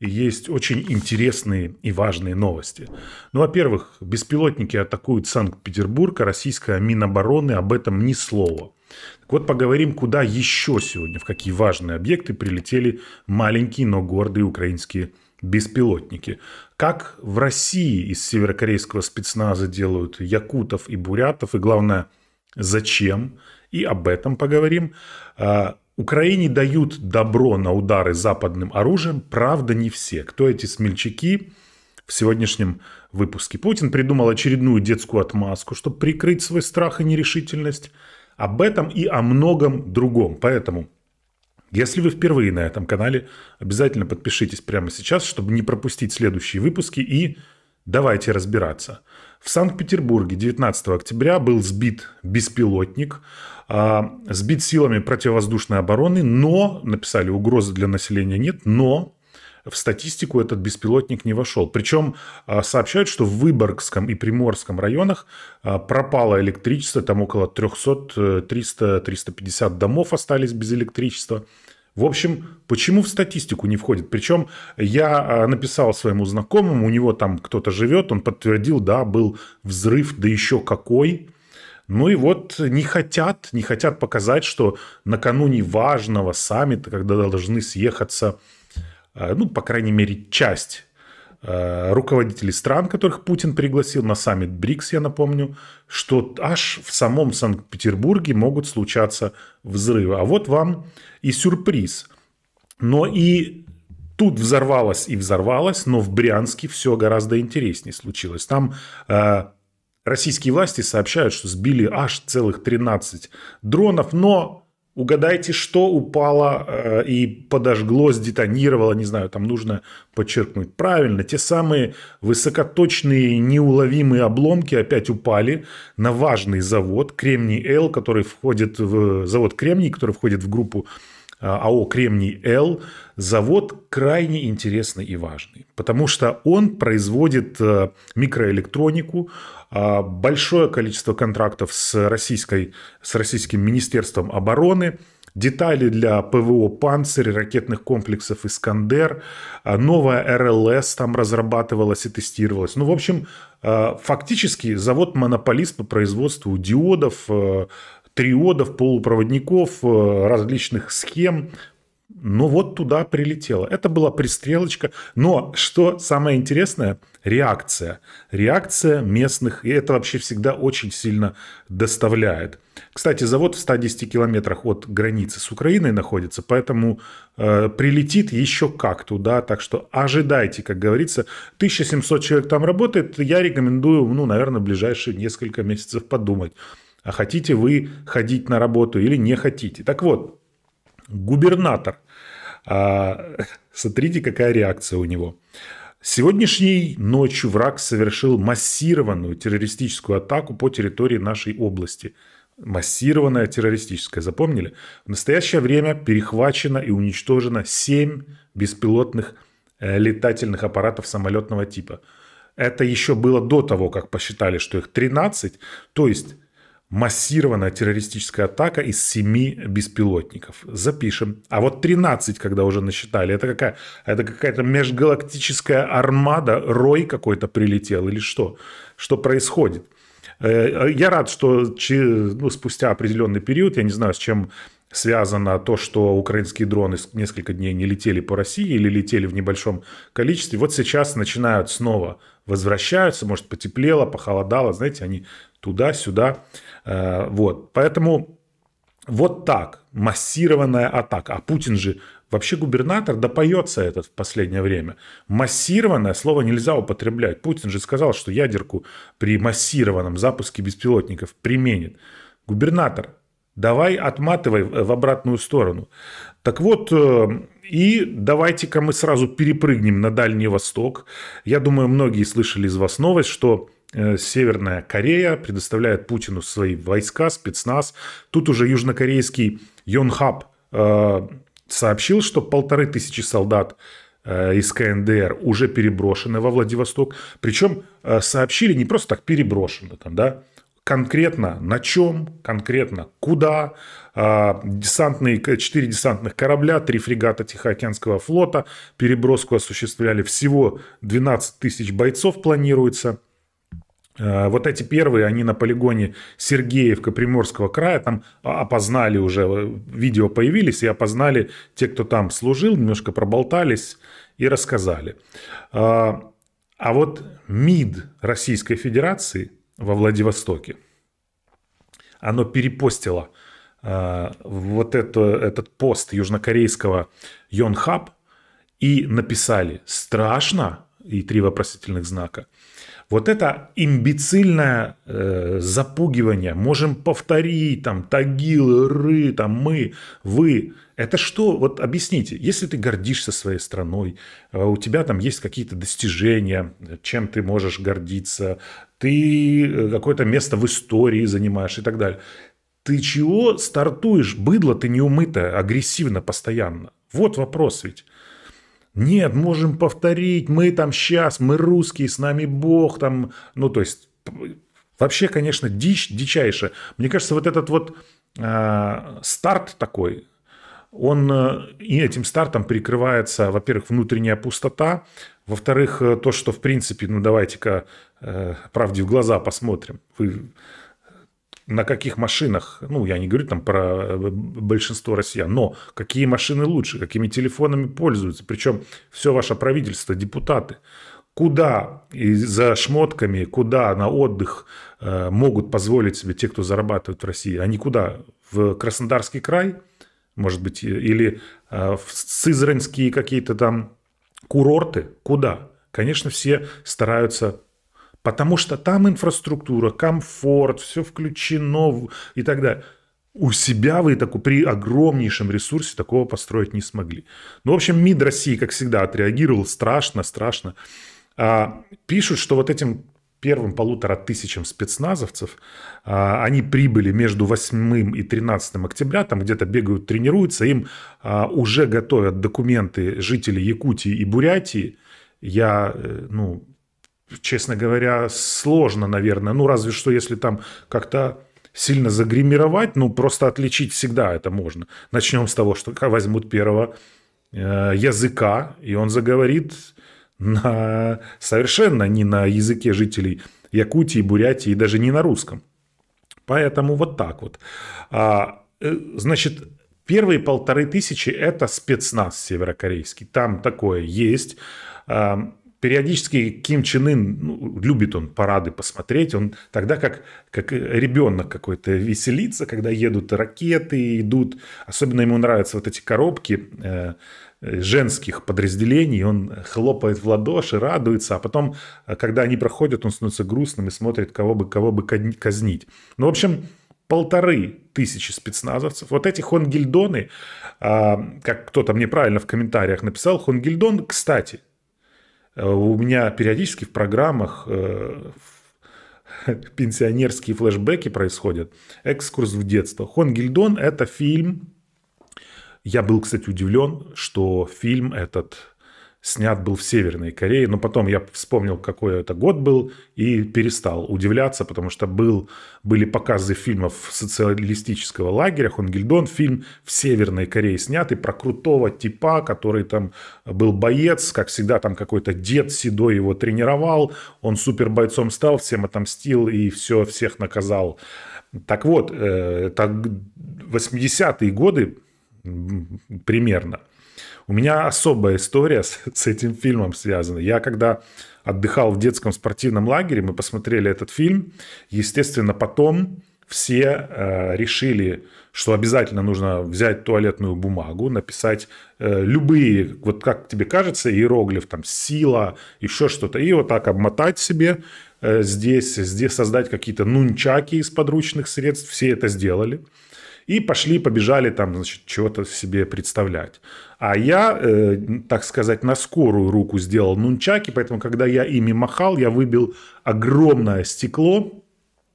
есть очень интересные и важные новости. Ну, во-первых, беспилотники атакуют Санкт-Петербург, а российская Минобороны об этом ни слова. Так вот, поговорим, куда еще сегодня, в какие важные объекты прилетели маленькие, но гордые украинские беспилотники. Как в России из северокорейского спецназа делают якутов и бурятов, и главное, зачем, и об этом поговорим. А, Украине дают добро на удары западным оружием, правда не все. Кто эти смельчаки в сегодняшнем выпуске? Путин придумал очередную детскую отмазку, чтобы прикрыть свой страх и нерешительность. Об этом и о многом другом. Поэтому если вы впервые на этом канале, обязательно подпишитесь прямо сейчас, чтобы не пропустить следующие выпуски и давайте разбираться. В Санкт-Петербурге 19 октября был сбит беспилотник, а, сбит силами противовоздушной обороны, но, написали, угрозы для населения нет, но в статистику этот беспилотник не вошел. Причем а, сообщают, что в Выборгском и Приморском районах а, пропало электричество, там около 300-350 э, домов остались без электричества. В общем, почему в статистику не входит? Причем я а, написал своему знакомому, у него там кто-то живет, он подтвердил, да, был взрыв, да еще какой. Ну и вот не хотят, не хотят показать, что накануне важного саммита, когда должны съехаться, а, ну, по крайней мере, часть Э, руководителей стран, которых Путин пригласил на саммит БРИКС, я напомню, что аж в самом Санкт-Петербурге могут случаться взрывы. А вот вам и сюрприз. Но и тут взорвалось и взорвалось, но в Брянске все гораздо интереснее случилось. Там э, российские власти сообщают, что сбили аж целых 13 дронов, но Угадайте, что упало э, и подожгло, сдетонировало, не знаю, там нужно подчеркнуть правильно. Те самые высокоточные неуловимые обломки опять упали на важный завод Кремний Л, который входит в э, завод Кремний, который входит в группу а, АО «Кремний-Л» завод крайне интересный и важный, потому что он производит э, микроэлектронику, а, большое количество контрактов с, российской, с российским Министерством обороны, детали для ПВО «Панцирь», ракетных комплексов «Искандер», а, новая РЛС там разрабатывалась и тестировалась. Ну, в общем, э, фактически завод-монополист по производству диодов, э, триодов, полупроводников, э, различных схем. Но вот туда прилетело. Это была пристрелочка. Но что самое интересное, реакция. Реакция местных, и это вообще всегда очень сильно доставляет. Кстати, завод в 110 километрах от границы с Украиной находится, поэтому э, прилетит еще как туда, так что ожидайте, как говорится. 1700 человек там работает, я рекомендую, ну, наверное, в ближайшие несколько месяцев подумать а хотите вы ходить на работу или не хотите. Так вот, губернатор, а, смотрите, какая реакция у него. Сегодняшней ночью враг совершил массированную террористическую атаку по территории нашей области. Массированная террористическая, запомнили? В настоящее время перехвачено и уничтожено 7 беспилотных э, летательных аппаратов самолетного типа. Это еще было до того, как посчитали, что их 13, то есть массированная террористическая атака из семи беспилотников. Запишем. А вот 13, когда уже насчитали, это какая? Это какая-то межгалактическая армада, рой какой-то прилетел или что? Что происходит? Э, я рад, что ну, спустя определенный период, я не знаю, с чем связано то, что украинские дроны несколько дней не летели по России или летели в небольшом количестве. Вот сейчас начинают снова возвращаются, может, потеплело, похолодало, знаете, они туда-сюда. Э, вот. Поэтому вот так, массированная атака. А Путин же вообще губернатор, да поется этот в последнее время. Массированное слово нельзя употреблять. Путин же сказал, что ядерку при массированном запуске беспилотников применит. Губернатор, давай отматывай в обратную сторону. Так вот, э, и давайте-ка мы сразу перепрыгнем на Дальний Восток. Я думаю, многие слышали из вас новость, что Э, Северная Корея предоставляет Путину свои войска, спецназ. Тут уже южнокорейский Йонхаб э, сообщил, что полторы тысячи солдат э, из КНДР уже переброшены во Владивосток. Причем сообщили не просто так переброшены, там, да, конкретно на чем, конкретно куда, десантные, 4 десантных корабля, 3 фрегата Тихоокеанского флота переброску осуществляли, всего 12 тысяч бойцов планируется – Э, вот эти первые, они на полигоне Сергеевка Приморского края, там опознали уже, э, видео появились, и опознали те, кто там служил, немножко проболтались и рассказали. Э, а вот МИД Российской Федерации во Владивостоке, оно перепостило вот это, этот пост южнокорейского Йонхаб и написали «Страшно?» и три вопросительных знака – вот это имбецильное э, запугивание, можем повторить, там, тагилы, ры, там, мы, вы, это что? Вот объясните, если ты гордишься своей страной, э, у тебя там есть какие-то достижения, чем ты можешь гордиться, ты э, какое-то место в истории занимаешь и так далее. Ты чего стартуешь? Быдло ты неумытое, агрессивно постоянно. Вот вопрос ведь. Нет, можем повторить, мы там сейчас, мы русские, с нами Бог там. Ну, то есть, вообще, конечно, дичь, дичайше. Мне кажется, вот этот вот э, старт такой, он э, и этим стартом прикрывается, во-первых, внутренняя пустота, во-вторых, э, то, что, в принципе, ну, давайте-ка э, правде в глаза посмотрим. Вы на каких машинах, ну, я не говорю там про э, большинство россиян, но какие машины лучше, какими телефонами пользуются, причем все ваше правительство, депутаты, куда и за шмотками, куда на отдых э, могут позволить себе те, кто зарабатывает в России, а не куда в Краснодарский край, может быть, или э, в Сызранские какие-то там курорты, куда? Конечно, все стараются Потому что там инфраструктура, комфорт, все включено и так далее. У себя вы такой, при огромнейшем ресурсе такого построить не смогли. Ну, в общем, МИД России, как всегда, отреагировал страшно, страшно. А, пишут, что вот этим первым полутора тысячам спецназовцев. А, они прибыли между 8 и 13 октября, там где-то бегают, тренируются, им а, уже готовят документы жители Якутии и Бурятии. Я, э, ну, честно говоря, сложно, наверное. Ну, разве что если там как-то сильно загримировать, ну, просто отличить всегда это можно. Начнем с того, что возьмут первого э, языка, и он заговорит на... совершенно не на языке жителей Якутии, Бурятии и даже не на русском. Поэтому вот так вот. А, э, значит, первые полторы тысячи – это спецназ северокорейский. Там такое есть периодически Ким Чен Ын, ну, любит он парады посмотреть, он тогда как, как ребенок какой-то веселится, когда едут ракеты, идут, особенно ему нравятся вот эти коробки э, женских подразделений, он хлопает в ладоши, радуется, а потом, э, когда они проходят, он становится грустным и смотрит, кого бы, кого бы казнить. Ну, в общем, полторы тысячи спецназовцев. Вот эти хонгильдоны, а, как кто-то мне правильно в комментариях написал, хонгильдон, кстати, Э, у меня периодически в программах э, пенсионерские флешбеки происходят. Экскурс в детство. Хонгельдон – это фильм. Я был, кстати, удивлен, что фильм этот снят был в Северной Корее, но потом я вспомнил, какой это год был, и перестал удивляться, потому что был, были показы фильмов социалистического лагеря, Хонгельдон, фильм в Северной Корее снятый про крутого типа, который там был боец, как всегда там какой-то дед седой его тренировал, он супер бойцом стал, всем отомстил и все, всех наказал. Так вот, это 80-е годы примерно – у меня особая история с, с этим фильмом связана. Я когда отдыхал в детском спортивном лагере, мы посмотрели этот фильм. Естественно, потом все э, решили, что обязательно нужно взять туалетную бумагу, написать э, любые, вот как тебе кажется, иероглиф, там, сила, еще что-то, и вот так обмотать себе э, здесь, здесь создать какие-то нунчаки из подручных средств, все это сделали и пошли, побежали там, значит, чего-то себе представлять. А я, э, так сказать, на скорую руку сделал нунчаки, поэтому, когда я ими махал, я выбил огромное стекло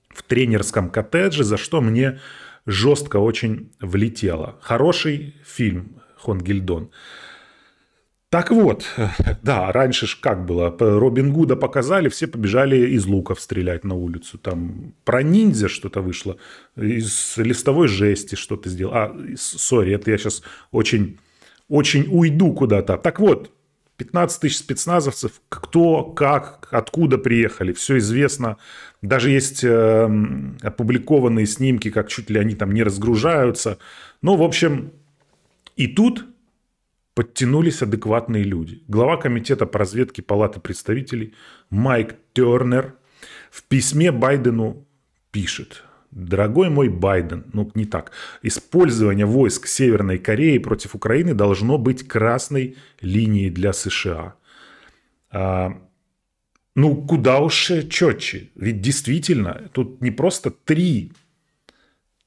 в тренерском коттедже, за что мне жестко очень влетело. Хороший фильм «Хон Гильдон». Так вот, да, раньше ж как было, Робин Гуда показали, все побежали из луков стрелять на улицу. Там про ниндзя что-то вышло, из листовой жести что-то сделал. А, сори, это я сейчас очень, очень уйду куда-то. Так вот, 15 тысяч спецназовцев, кто, как, откуда приехали, все известно. Даже есть э, опубликованные снимки, как чуть ли они там не разгружаются. Ну, в общем, и тут подтянулись адекватные люди. Глава комитета по разведке Палаты представителей Майк Тернер в письме Байдену пишет. Дорогой мой Байден, ну не так, использование войск Северной Кореи против Украины должно быть красной линией для США. А, ну куда уж э, четче, ведь действительно тут не просто три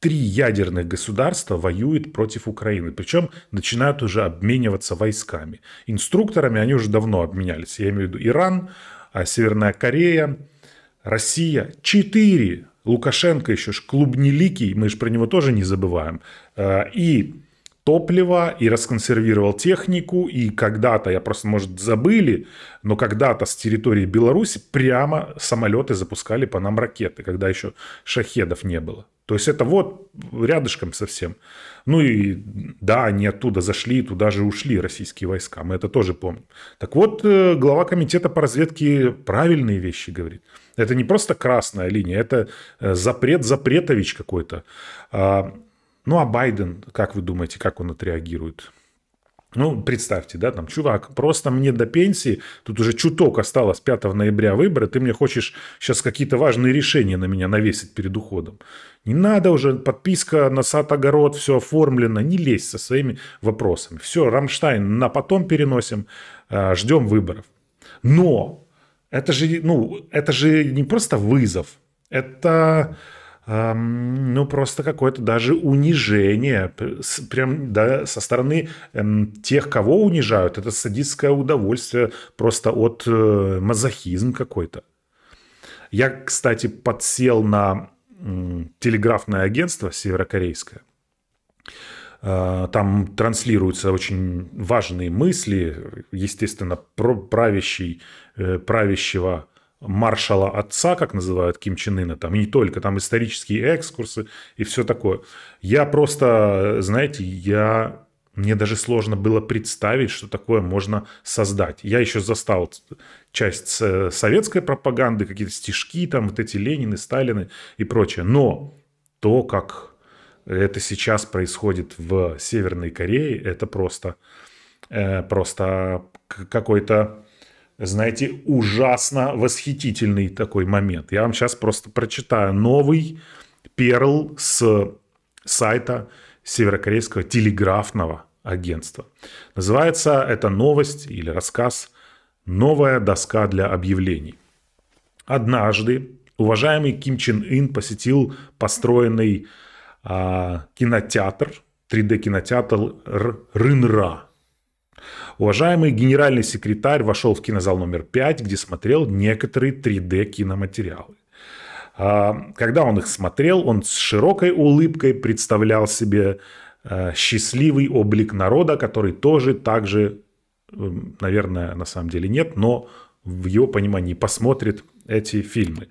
три ядерных государства воюют против Украины. Причем начинают уже обмениваться войсками. Инструкторами они уже давно обменялись. Я имею в виду Иран, а, Северная Корея, Россия. Четыре. Лукашенко еще ж клубнеликий, мы же про него тоже не забываем. А, и топливо, и расконсервировал технику, и когда-то, я просто, может, забыли, но когда-то с территории Беларуси прямо самолеты запускали по нам ракеты, когда еще шахедов не было. То есть это вот рядышком совсем. Ну и да, они оттуда зашли, туда же ушли российские войска, мы это тоже помним. Так вот, э, глава комитета по разведке правильные вещи говорит. Это не просто красная линия, это э, запрет запретович какой-то. А, ну а Байден, как вы думаете, как он отреагирует? Ну, представьте, да, там, чувак, просто мне до пенсии, тут уже чуток осталось 5 ноября выборы, ты мне хочешь сейчас какие-то важные решения на меня навесить перед уходом. Не надо уже подписка на сад огород, все оформлено, не лезь со своими вопросами. Все, Рамштайн на потом переносим, а, ждем выборов. Но это же, ну, это же не просто вызов, это эм, ну, просто какое-то даже унижение, прям да, со стороны эм, тех, кого унижают, это садистское удовольствие просто от э, мазохизм какой-то. Я, кстати, подсел на телеграфное агентство северокорейское. А, там транслируются очень важные мысли, естественно, про правящий, э, правящего маршала отца, как называют Ким Чен Ына, там и не только, там исторические экскурсы и все такое. Я просто, знаете, я мне даже сложно было представить, что такое можно создать. Я еще застал часть э, советской пропаганды, какие-то стишки, там вот эти Ленины, Сталины и прочее. Но то, как это сейчас происходит в Северной Корее, это просто, э, просто какой-то, знаете, ужасно восхитительный такой момент. Я вам сейчас просто прочитаю новый перл с сайта северокорейского телеграфного агентства. Называется эта новость или рассказ «Новая доска для объявлений». Однажды уважаемый Ким Чен Ын посетил построенный а, кинотеатр, 3D-кинотеатр Рынра. Уважаемый генеральный секретарь вошел в кинозал номер 5, где смотрел некоторые 3D-киноматериалы. А, когда он их смотрел, он с широкой улыбкой представлял себе э, счастливый облик народа, который тоже так же, эм, наверное, на самом деле нет, но в его понимании посмотрит эти фильмы.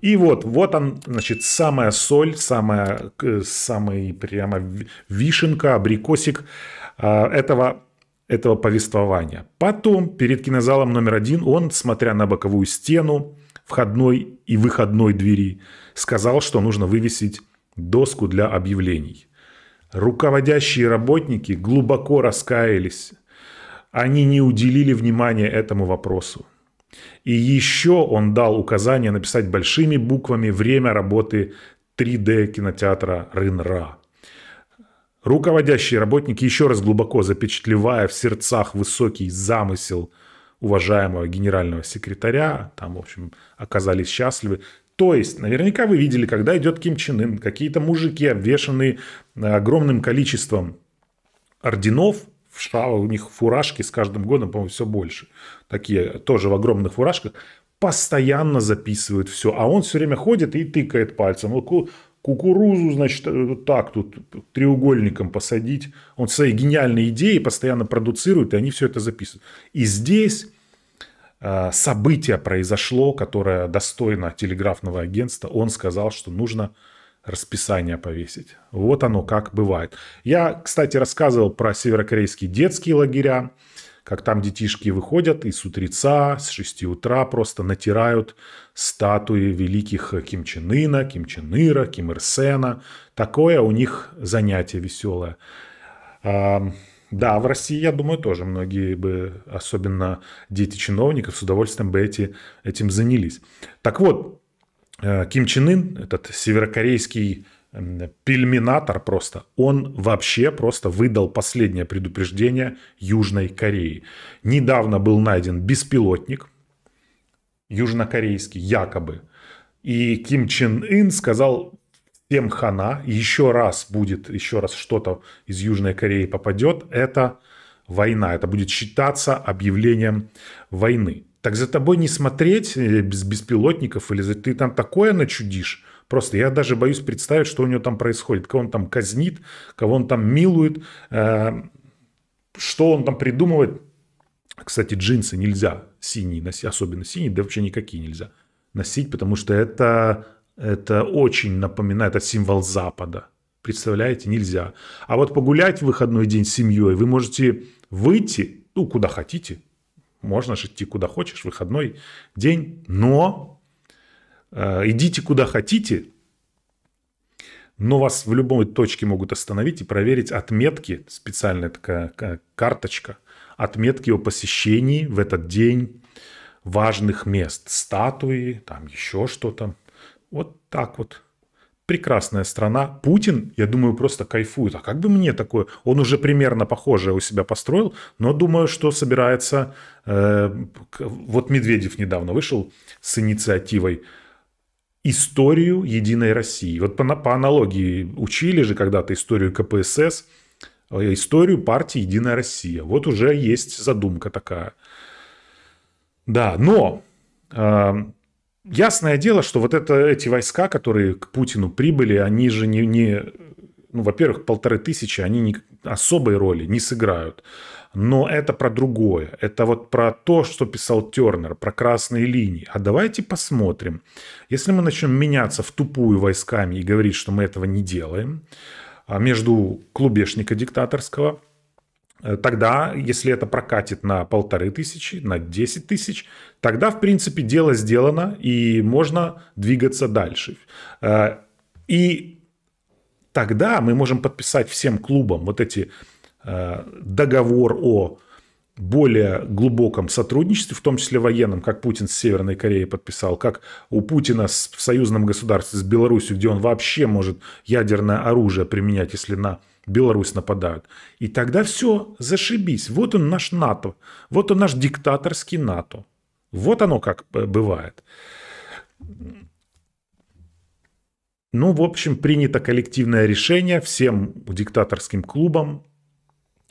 И вот, вот он, значит, самая соль, самая, самый прямо вишенка, абрикосик э, этого, этого повествования. Потом, перед кинозалом номер один, он, смотря на боковую стену, входной и выходной двери, сказал, что нужно вывесить доску для объявлений. Руководящие работники глубоко раскаялись. Они не уделили внимания этому вопросу. И еще он дал указание написать большими буквами время работы 3D кинотеатра Рынра. Руководящие работники, еще раз глубоко запечатлевая в сердцах высокий замысел – уважаемого генерального секретаря, там, в общем, оказались счастливы. То есть, наверняка вы видели, когда идет Ким Чен Ын, какие-то мужики, обвешанные э, огромным количеством орденов, в у них фуражки с каждым годом, по-моему, все больше. Такие тоже в огромных фуражках постоянно записывают все, а он все время ходит и тыкает пальцем кукурузу, значит, э, вот так тут треугольником посадить. Он свои гениальные идеи постоянно продуцирует, и они все это записывают. И здесь э, событие произошло, которое достойно телеграфного агентства. Он сказал, что нужно расписание повесить. Вот оно как бывает. Я, кстати, рассказывал про северокорейские детские лагеря как там детишки выходят и с утреца, с 6 утра просто натирают статуи великих Ким Чен Ына, Ким Чен Ира, Ким Ир Сена. Такое у них занятие веселое. А, да, в России, я думаю, тоже многие бы, особенно дети чиновников, с удовольствием бы эти, этим занялись. Так вот, э, Ким Чен Ын, этот северокорейский пельминатор просто, он вообще просто выдал последнее предупреждение Южной Кореи. Недавно был найден беспилотник, южнокорейский якобы, и Ким Чен Ын сказал всем хана, еще раз будет, еще раз что-то из Южной Кореи попадет, это война, это будет считаться объявлением войны. Так за тобой не смотреть э, без беспилотников или за ты там такое начудишь, Просто я даже боюсь представить, что у него там происходит, кого он там казнит, кого он там милует, э, что он там придумывает. Кстати, джинсы нельзя синие носить, особенно синие, да вообще никакие нельзя носить, потому что это, это очень напоминает, это символ Запада. Представляете, нельзя. А вот погулять в выходной день с семьей вы можете выйти, ну, куда хотите, можно же идти куда хочешь, выходной день, но Э, идите куда хотите, но вас в любой точке могут остановить и проверить отметки, специальная такая карточка, отметки о посещении в этот день важных мест, статуи, там еще что-то. Вот так вот. Прекрасная страна. Путин, я думаю, просто кайфует. А как бы мне такое? Он уже примерно похожее у себя построил, но думаю, что собирается... Э, вот Медведев недавно вышел с инициативой историю Единой России. Вот по, по аналогии учили же когда-то историю КПСС, э, историю партии Единая Россия. Вот уже есть задумка такая. Да, но э, ясное дело, что вот это, эти войска, которые к Путину прибыли, они же не, не ну, во-первых, полторы тысячи, они не, особой роли не сыграют но это про другое. Это вот про то, что писал Тернер, про красные линии. А давайте посмотрим. Если мы начнем меняться в тупую войсками и говорить, что мы этого не делаем, а между клубешника диктаторского, э, тогда, если это прокатит на полторы тысячи, на 10 тысяч, тогда, в принципе, дело сделано, и можно двигаться дальше. Э, и тогда мы можем подписать всем клубам вот эти Э, договор о более глубоком сотрудничестве, в том числе военном, как Путин с Северной Кореей подписал, как у Путина с, в союзном государстве с Беларусью, где он вообще может ядерное оружие применять, если на Беларусь нападают. И тогда все, зашибись. Вот он наш НАТО. Вот он наш диктаторский НАТО. Вот оно как бывает. Ну, в общем, принято коллективное решение всем диктаторским клубам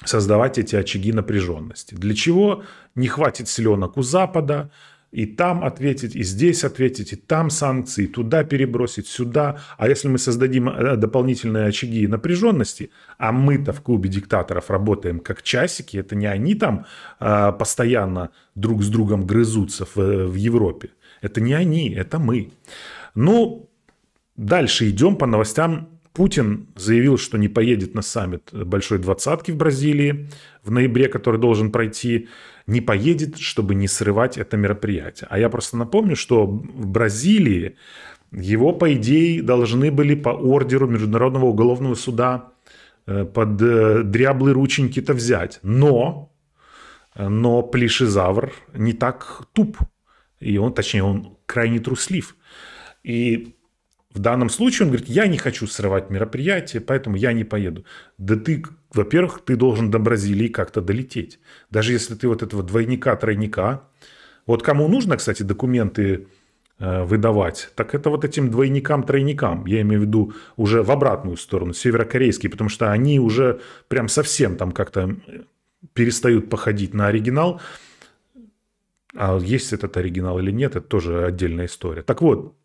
создавать эти очаги напряженности. Для чего не хватит силенок у Запада, и там ответить, и здесь ответить, и там санкции, туда перебросить, сюда. А если мы создадим э, дополнительные очаги напряженности, а мы-то в клубе диктаторов работаем как часики, это не они там э, постоянно друг с другом грызутся в, в Европе. Это не они, это мы. Ну, дальше идем по новостям Путин заявил, что не поедет на саммит Большой Двадцатки в Бразилии в ноябре, который должен пройти, не поедет, чтобы не срывать это мероприятие. А я просто напомню, что в Бразилии его, по идее, должны были по ордеру Международного уголовного суда э, под э, дряблые рученьки-то взять. Но, но Плешизавр не так туп. И он, точнее, он крайне труслив. И в данном случае он говорит, я не хочу срывать мероприятие, поэтому я не поеду. Да ты, во-первых, ты должен до Бразилии как-то долететь. Даже если ты вот этого двойника, тройника. Вот кому нужно, кстати, документы э, выдавать, так это вот этим двойникам-тройникам, я имею в виду уже в обратную сторону, северокорейские, потому что они уже прям совсем там как-то э, перестают походить на оригинал. А есть этот оригинал или нет, это тоже отдельная история. Так вот,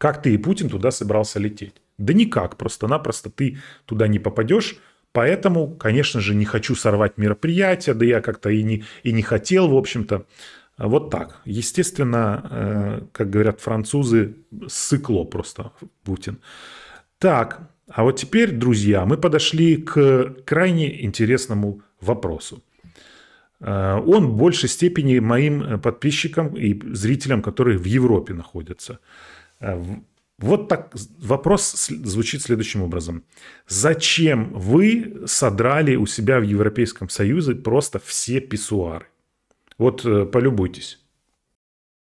как ты и Путин туда собрался лететь? Да никак, просто-напросто ты туда не попадешь, Поэтому, конечно же, не хочу сорвать мероприятие, да я как-то и не, и не хотел, в общем-то. Вот так. Естественно, э, как говорят французы, сыкло просто Путин. Так, а вот теперь, друзья, мы подошли к крайне интересному вопросу. Э, он в большей степени моим э, подписчикам и зрителям, которые в Европе находятся. Э, вот так вопрос звучит следующим образом. Зачем вы содрали у себя в Европейском Союзе просто все писсуары? Вот э, полюбуйтесь.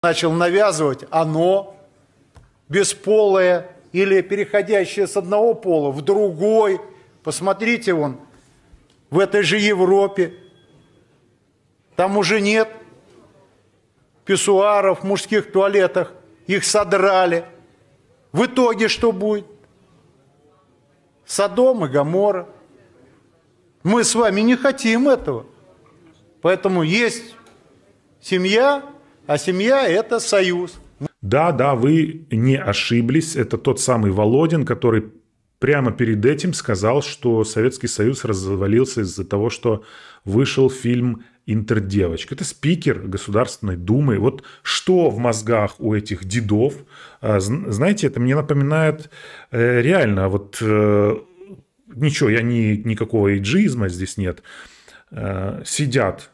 Начал навязывать оно бесполое или переходящее с одного пола в другой. Посмотрите вон, в этой же Европе. Там уже нет писсуаров в мужских туалетах их содрали. В итоге что будет? Садом и Гамора. Мы с вами не хотим этого. Поэтому есть семья, а семья – это союз. Да, да, вы не ошиблись. Это тот самый Володин, который прямо перед этим сказал, что Советский Союз развалился из-за того, что вышел фильм интердевочка. Это спикер Государственной Думы. Вот что в мозгах у этих дедов, а, знаете, это мне напоминает э, реально, вот э, ничего, я не, никакого эйджизма здесь нет. Э, сидят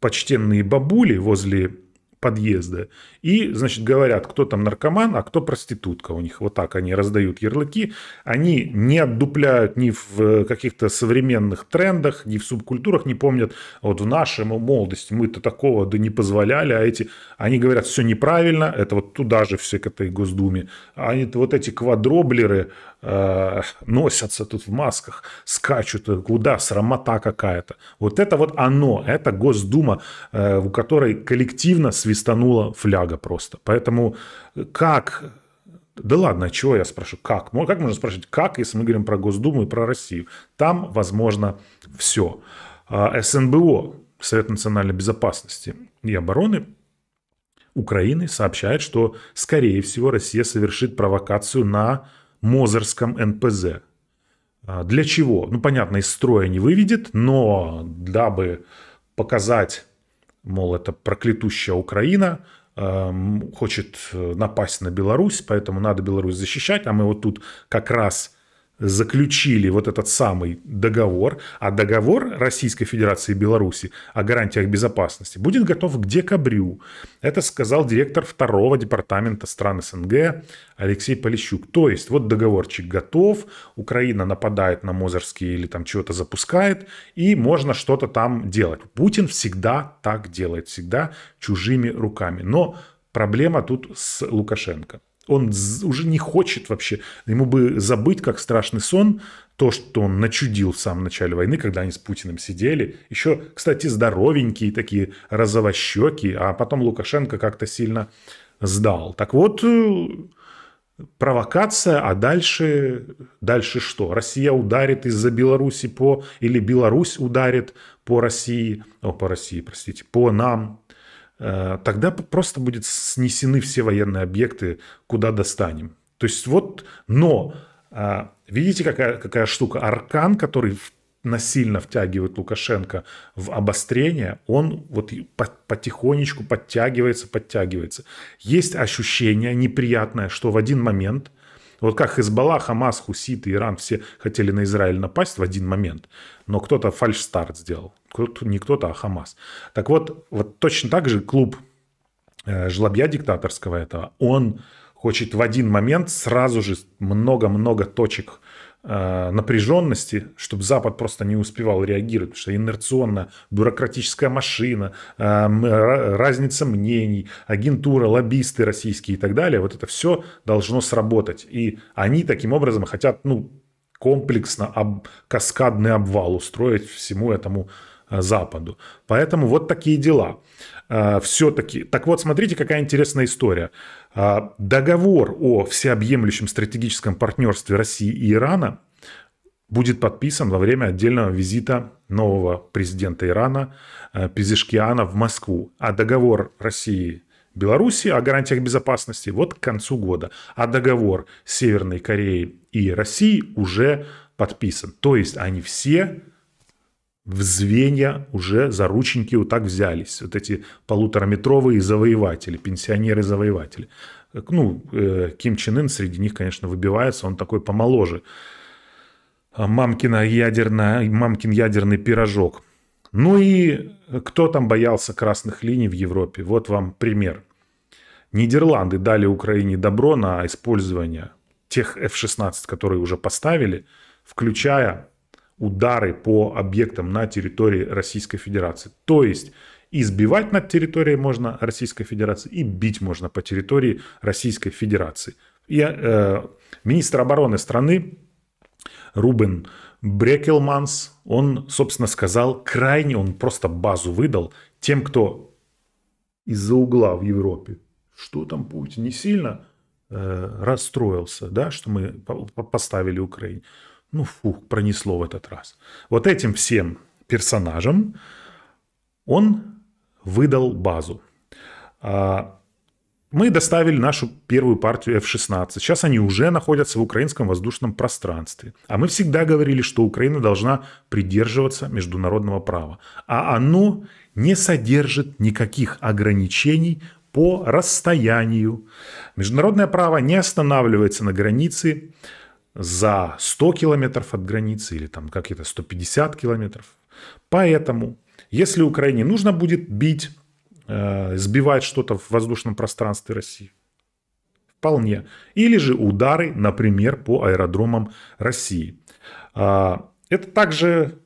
почтенные бабули возле подъезда и, значит, говорят, кто там наркоман, а кто проститутка у них. Вот так они раздают ярлыки. Они не отдупляют ни в э, каких-то современных трендах, ни в субкультурах, не помнят, вот в нашем молодости мы-то такого да не позволяли, а эти, они говорят, все неправильно, это вот туда же все к этой Госдуме. Они вот эти квадроблеры э, носятся тут в масках, скачут, куда, срамота какая-то. Вот это вот оно, это Госдума, э, у которой коллективно свистанула фляга надо просто. Поэтому э, как да ладно, чего я спрошу? Как? Как можно спрашивать, как, если мы говорим про Госдуму и про Россию? Там возможно все. А, СНБО, Совет национальной безопасности и обороны Украины сообщает, что, скорее всего, Россия совершит провокацию на Мозерском НПЗ. А, для чего? Ну, понятно, из строя не выведет, но дабы показать, мол, это проклятущая Украина, хочет э, напасть на Беларусь, поэтому надо Беларусь защищать, а мы вот тут как раз заключили вот этот самый договор, а договор Российской Федерации и Беларуси о гарантиях безопасности будет готов к декабрю. Это сказал директор второго департамента стран СНГ Алексей Полищук. То есть вот договорчик готов, Украина нападает на Мозерские или там чего-то запускает, и можно что-то там делать. Путин всегда так делает, всегда чужими руками. Но проблема тут с Лукашенко. Он уже не хочет вообще. Ему бы забыть, как страшный сон, то, что он начудил в самом начале войны, когда они с Путиным сидели. Еще, кстати, здоровенькие такие, розовощеки, а потом Лукашенко как-то сильно сдал. Так вот, э, провокация, а дальше, дальше что? Россия ударит из-за Беларуси по... Или Беларусь ударит по России... О, по России, простите, по нам. Э, тогда просто будет снесены все военные объекты, куда достанем. То есть вот, но а, видите, какая, какая штука? Аркан, который насильно втягивает Лукашенко в обострение, он вот потихонечку подтягивается, подтягивается. Есть ощущение неприятное, что в один момент – вот как Хизбалла, Хамас, Хуситы, Иран все хотели на Израиль напасть в один момент, но кто-то фальшстарт сделал не кто-то, а Хамас. Так вот, вот точно так же клуб э, жлобья диктаторского этого, он хочет в один момент сразу же много-много точек э, напряженности, чтобы Запад просто не успевал реагировать, потому что инерционно бюрократическая машина, э, разница мнений, агентура, лоббисты российские и так далее, вот это все должно сработать. И они таким образом хотят ну, комплексно об, каскадный обвал устроить всему этому Э, Западу. Поэтому вот такие дела. Э, Все-таки. Так вот, смотрите, какая интересная история. Э, договор о всеобъемлющем стратегическом партнерстве России и Ирана будет подписан во время отдельного визита нового президента Ирана Пизишкиана в Москву. А договор России Белоруссии о гарантиях безопасности вот к концу года. А договор Северной Кореи и России уже подписан. То есть они все в звенья уже за рученьки вот так взялись. Вот эти полутораметровые завоеватели, пенсионеры-завоеватели. Ну, э, Ким Чен Ын среди них, конечно, выбивается, он такой помоложе. А мамкина ядерная, мамкин ядерный пирожок. Ну и кто там боялся красных линий в Европе? Вот вам пример. Нидерланды дали Украине добро на использование тех F-16, которые уже поставили, включая удары по объектам на территории Российской Федерации. То есть избивать над территорией можно Российской Федерации и бить можно по территории Российской Федерации. И э, министр обороны страны Рубен Брекелманс, он, собственно, сказал крайне, он просто базу выдал тем, кто из-за угла в Европе, что там Путин, не сильно э, расстроился, да, что мы поставили Украине. Ну, фух, пронесло в этот раз. Вот этим всем персонажам он выдал базу. А, мы доставили нашу первую партию F-16. Сейчас они уже находятся в украинском воздушном пространстве. А мы всегда говорили, что Украина должна придерживаться международного права. А оно не содержит никаких ограничений по расстоянию. Международное право не останавливается на границе за 100 километров от границы или там как это 150 километров. Поэтому, если Украине нужно будет бить, э, сбивать что-то в воздушном пространстве России, вполне. Или же удары, например, по аэродромам России. Э, это также,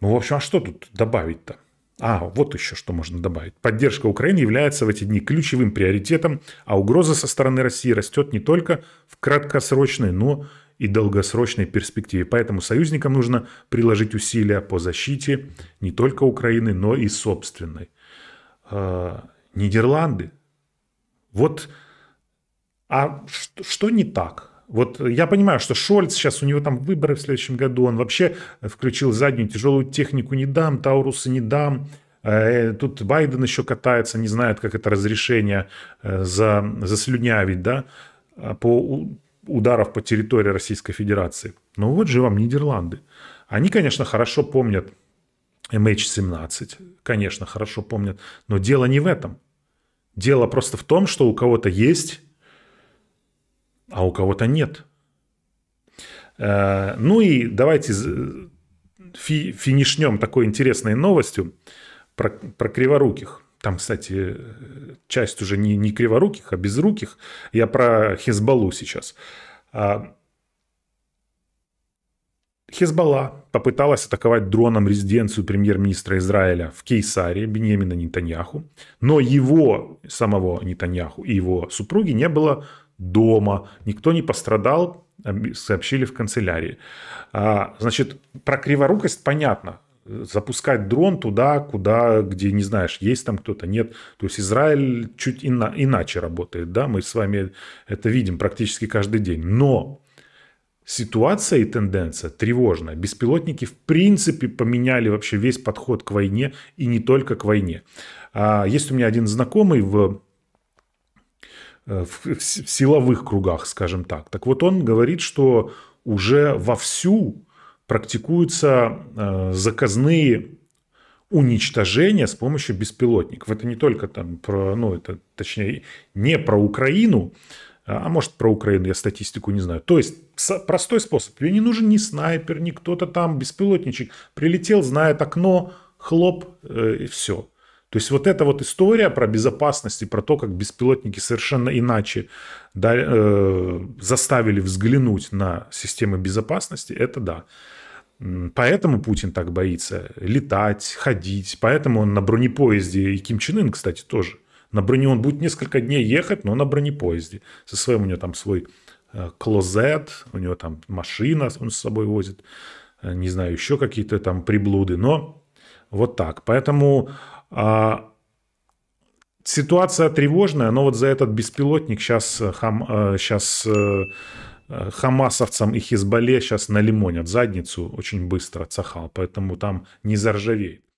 ну, в общем, а что тут добавить-то? А, вот еще что можно добавить. Поддержка Украины является в эти дни ключевым приоритетом, а угроза со стороны России растет не только в краткосрочной, но и долгосрочной перспективе. Поэтому союзникам нужно приложить усилия по защите не только Украины, но и собственной. А, Нидерланды. Вот. А что не так? Вот я понимаю, что Шольц сейчас, у него там выборы в следующем году, он вообще включил заднюю тяжелую технику не дам, Тауруса не дам. Э, тут Байден еще катается, не знает, как это разрешение э, за, заслюнявить, да, а по ударов по территории Российской Федерации. Но ну вот же вам Нидерланды. Они, конечно, хорошо помнят MH17, конечно, хорошо помнят, но дело не в этом. Дело просто в том, что у кого-то есть а у кого-то нет. Э, ну и давайте фи финишнем такой интересной новостью про, про криворуких. Там, кстати, часть уже не, не криворуких, а безруких. Я про Хизбалу сейчас. А, Хезбалла попыталась атаковать дроном резиденцию премьер-министра Израиля в Кейсаре Беньямина Нетаньяху, но его самого Нетаньяху и его супруги не было дома. Никто не пострадал, сообщили в канцелярии. А, значит, про криворукость понятно. Запускать дрон туда, куда, где не знаешь, есть там кто-то, нет. То есть Израиль чуть ина- иначе работает, да, мы с вами это видим практически каждый день. Но ситуация и тенденция тревожная. Беспилотники в принципе поменяли вообще весь подход к войне и не только к войне. А, есть у меня один знакомый в Э, в силовых кругах, скажем так. Так вот он говорит, что уже вовсю практикуются э, заказные уничтожения с помощью беспилотников. Это не только там про, ну это точнее не про Украину, а, а может про Украину, я статистику не знаю. То есть простой способ. Мне не нужен ни снайпер, ни кто-то там, беспилотничек. Прилетел, знает окно, хлоп, э, и все. То есть вот эта вот история про безопасность и про то, как беспилотники совершенно иначе да, э, заставили взглянуть на системы безопасности, это да. Поэтому Путин так боится летать, ходить. Поэтому он на бронепоезде, и Ким Чен Ын, кстати, тоже. На броне он будет несколько дней ехать, но на бронепоезде. Со своим у него там свой э, клозет, у него там машина он с собой возит. Э, не знаю, еще какие-то там приблуды. Но вот так. Поэтому а, ситуация тревожная, но вот за этот беспилотник сейчас, э, хам, сейчас э, э, хамасовцам и Хизбалле сейчас налимонят задницу очень быстро, Цахал, поэтому там не заржавеет.